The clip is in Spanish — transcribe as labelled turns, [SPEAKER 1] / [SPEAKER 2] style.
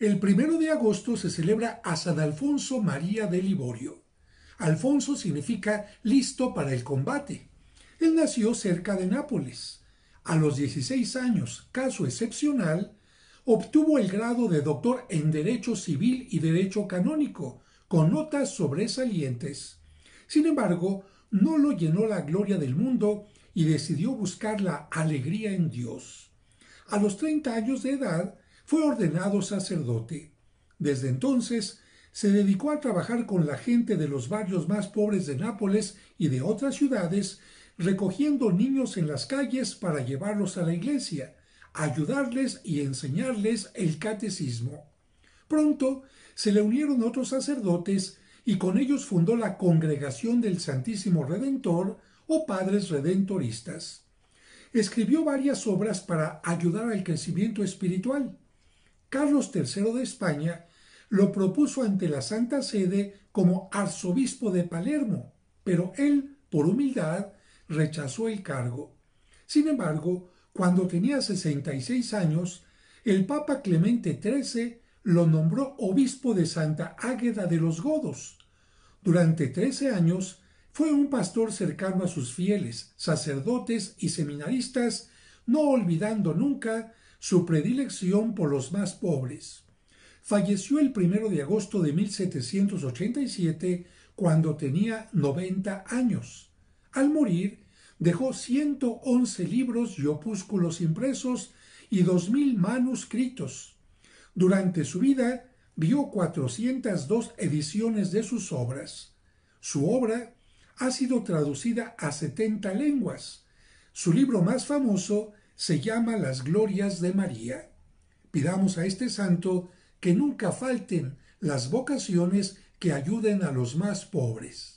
[SPEAKER 1] El primero de agosto se celebra a San Alfonso María de Liborio. Alfonso significa listo para el combate. Él nació cerca de Nápoles. A los 16 años, caso excepcional, obtuvo el grado de doctor en Derecho Civil y Derecho Canónico, con notas sobresalientes. Sin embargo, no lo llenó la gloria del mundo y decidió buscar la alegría en Dios. A los 30 años de edad, fue ordenado sacerdote. Desde entonces se dedicó a trabajar con la gente de los barrios más pobres de Nápoles y de otras ciudades, recogiendo niños en las calles para llevarlos a la iglesia, ayudarles y enseñarles el catecismo. Pronto se le unieron otros sacerdotes y con ellos fundó la Congregación del Santísimo Redentor o Padres Redentoristas. Escribió varias obras para ayudar al crecimiento espiritual. Carlos III de España lo propuso ante la Santa Sede como arzobispo de Palermo, pero él, por humildad, rechazó el cargo. Sin embargo, cuando tenía sesenta y seis años, el Papa Clemente XIII lo nombró obispo de Santa Águeda de los Godos. Durante trece años fue un pastor cercano a sus fieles, sacerdotes y seminaristas, no olvidando nunca su predilección por los más pobres. Falleció el primero de agosto de 1787 cuando tenía 90 años. Al morir, dejó 111 libros y opúsculos impresos y dos 2.000 manuscritos. Durante su vida, vio 402 ediciones de sus obras. Su obra ha sido traducida a 70 lenguas. Su libro más famoso se llama Las Glorias de María. Pidamos a este santo que nunca falten las vocaciones que ayuden a los más pobres.